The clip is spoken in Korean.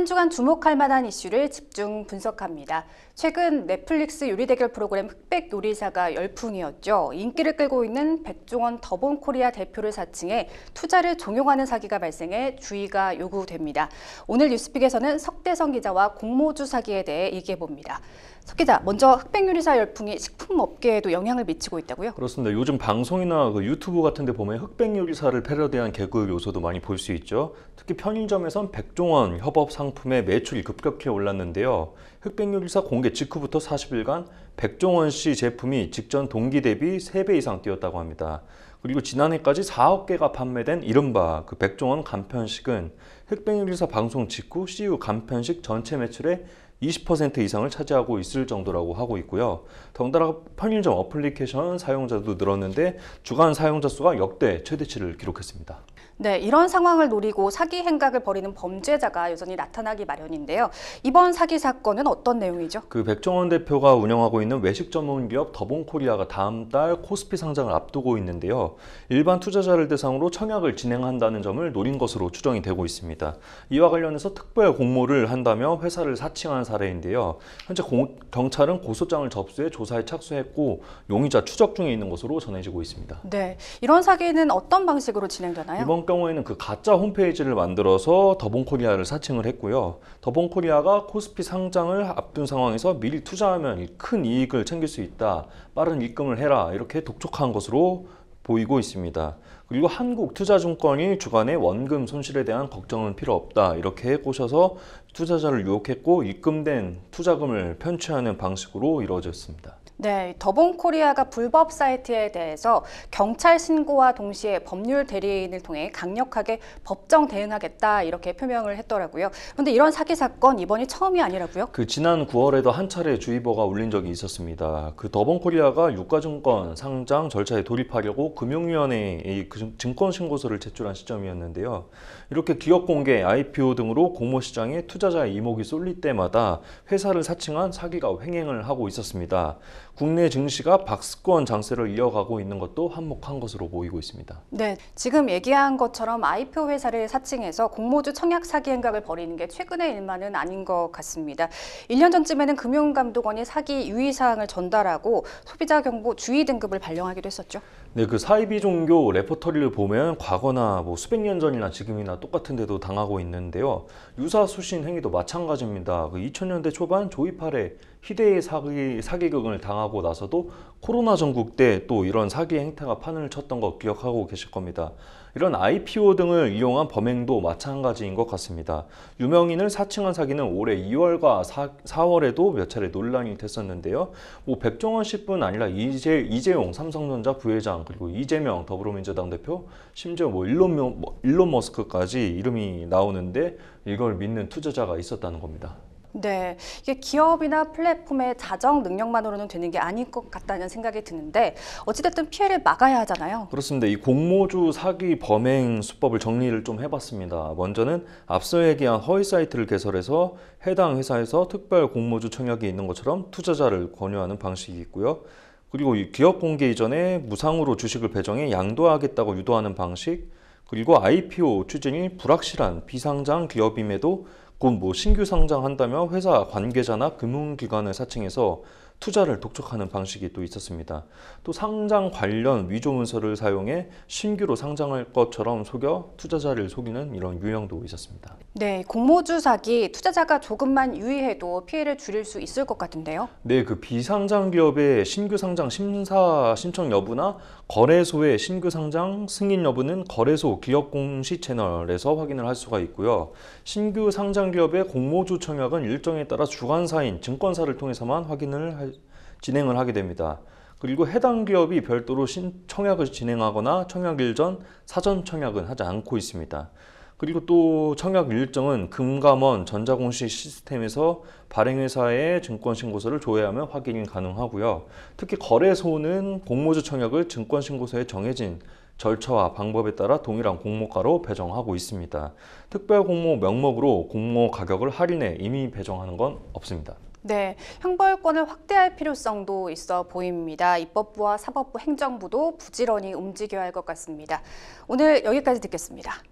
한 주간 주목할 만한 이슈를 집중 분석합니다. 최근 넷플릭스 요리 대결 프로그램 흑백 요리사가 열풍이었죠. 인기를 끌고 있는 백종원 더본 코리아 대표를 사칭해 투자를 종용하는 사기가 발생해 주의가 요구됩니다. 오늘 뉴스픽에서는 석대성 기자와 공모주 사기에 대해 얘기해 봅니다. 석 기자, 먼저 흑백요리사 열풍이 식품업계에도 영향을 미치고 있다고요? 그렇습니다. 요즘 방송이나 그 유튜브 같은 데 보면 흑백요리사를 패러디한 개그 요소도 많이 볼 수 있죠. 특히 편의점에선 백종원 협업 상품의 매출이 급격히 올랐는데요. 흑백요리사 공개 직후부터 40일간 백종원 씨 제품이 직전 동기 대비 3배 이상 뛰었다고 합니다. 그리고 지난해까지 4억 개가 판매된 이른바 그 백종원 간편식은 흑백요리사 방송 직후 CU 간편식 전체 매출의 20% 이상을 차지하고 있을 정도라고 하고 있고요. 덩달아 편의점 어플리케이션 사용자도 늘었는데 주간 사용자 수가 역대 최대치를 기록했습니다. 네, 이런 상황을 노리고 사기 행각을 벌이는 범죄자가 여전히 나타나기 마련인데요. 이번 사기 사건은 어떤 내용이죠? 그 백종원 대표가 운영하고 있는 외식 전문 기업 더본코리아가 다음 달 코스피 상장을 앞두고 있는데요. 일반 투자자를 대상으로 청약을 진행한다는 점을 노린 것으로 추정이 되고 있습니다. 이와 관련해서 특별 공모를 한다며 회사를 사칭한 사례인데요. 현재 공, 경찰은 고소장을 접수해 조사에 착수했고 용의자 추적 중에 있는 것으로 전해지고 있습니다. 네, 이런 사기는 어떤 방식으로 진행되나요? 이번 경우에는 그 가짜 홈페이지를 만들어서 더본코리아를 사칭을 했고요. 더본코리아가 코스피 상장을 앞둔 상황에서 미리 투자하면 큰 이익을 챙길 수 있다. 빠른 입금을 해라. 이렇게 독촉한 것으로 보이고 있습니다. 그리고 한국투자증권이 주간에 원금 손실에 대한 걱정은 필요 없다 이렇게 해보셔서 투자자를 유혹했고 입금된 투자금을 편취하는 방식으로 이루어졌습니다. 네, 더본코리아가 불법 사이트에 대해서 경찰 신고와 동시에 법률 대리인을 통해 강력하게 법정 대응하겠다 이렇게 표명을 했더라고요. 그런데 이런 사기 사건 이번이 처음이 아니라고요? 그 지난 9월에도 한 차례 주의보가 울린 적이 있었습니다. 그 더본코리아가 유가증권 상장 절차에 돌입하려고 금융위원회에그 그 증권신고서를 제출한 시점이었는데요. 이렇게 기업공개, IPO 등으로 공모시장에 투자자의 이목이 쏠릴 때마다 회사를 사칭한 사기가 횡행을 하고 있었습니다. 국내 증시가 박스권 장세를 이어가고 있는 것도 한몫한 것으로 보이고 있습니다. 네, 지금 얘기한 것처럼 IPO 회사를 사칭해서 공모주 청약 사기 행각을 벌이는 게 최근의 일만은 아닌 것 같습니다. 1년 전쯤에는 금융감독원이 사기 유의사항을 전달하고 소비자 경보 주의 등급을 발령하기도 했었죠. 네, 그 사이비 종교 레포터 소리를 보면 과거나 뭐 수백 년 전이나 지금이나 똑같은데도 당하고 있는데요. 유사 수신 행위도 마찬가지입니다. 그 2000년대 초반 조이팔에 희대의 사기, 사기극을 당하고 나서도 코로나 전국 때 또 이런 사기 행태가 판을 쳤던 거 기억하고 계실 겁니다. 이런 IPO 등을 이용한 범행도 마찬가지인 것 같습니다. 유명인을 사칭한 사기는 올해 2월과 4, 4월에도 몇 차례 논란이 됐었는데요. 뭐 백종원 씨뿐 아니라 이재, 이재용 삼성전자 부회장 그리고 이재명 더불어민주당 대표 대표, 심지어 뭐 일론, 뭐 일론 머스크까지 이름이 나오는데 이걸 믿는 투자자가 있었다는 겁니다. 네, 이게 기업이나 플랫폼의 자정 능력만으로는 되는 게 아닐 것 같다는 생각이 드는데 어찌됐든 피해를 막아야 하잖아요. 그렇습니다. 이 공모주 사기 범행 수법을 정리를 좀 해봤습니다. 먼저는 앞서 얘기한 허위 사이트를 개설해서 해당 회사에서 특별 공모주 청약이 있는 것처럼 투자자를 권유하는 방식이 있고요. 그리고 이 기업 공개 이전에 무상으로 주식을 배정해 양도하겠다고 유도하는 방식, 그리고 IPO 추진이 불확실한 비상장 기업임에도 곧뭐 신규 상장한다며 회사 관계자나 금융기관을 사칭해서 투자를 독촉하는 방식이 또 있었습니다. 또 상장 관련 위조 문서를 사용해 신규로 상장할 것처럼 속여 투자자를 속이는 이런 유형도 있었습니다. 네, 공모주 사기 투자자가 조금만 유의해도 피해를 줄일 수 있을 것 같은데요. 네, 그 비상장 기업의 신규 상장 심사 신청 여부나 거래소의 신규 상장 승인 여부는 거래소 기업 공시 채널에서 확인을 할 수가 있고요. 신규 상장 중견기업의 공모주 청약은 일정에 따라 주관사인 증권사를 통해서만 확인을 하, 진행을 하게 됩니다. 그리고 해당 기업이 별도로 신, 청약을 진행하거나 청약일 전 사전 청약은 하지 않고 있습니다. 그리고 또 청약 일정은 금감원 전자공시 시스템에서 발행회사의 증권신고서를 조회하면 확인이 가능하고요. 특히 거래소는 공모주 청약을 증권신고서에 정해진 절차와 방법에 따라 동일한 공모가로 배정하고 있습니다. 특별 공모 명목으로 공모 가격을 할인해 이미 배정하는 건 없습니다. 네, 형벌권을 확대할 필요성도 있어 보입니다. 입법부와 사법부 행정부도 부지런히 움직여야 할 것 같습니다. 오늘 여기까지 듣겠습니다.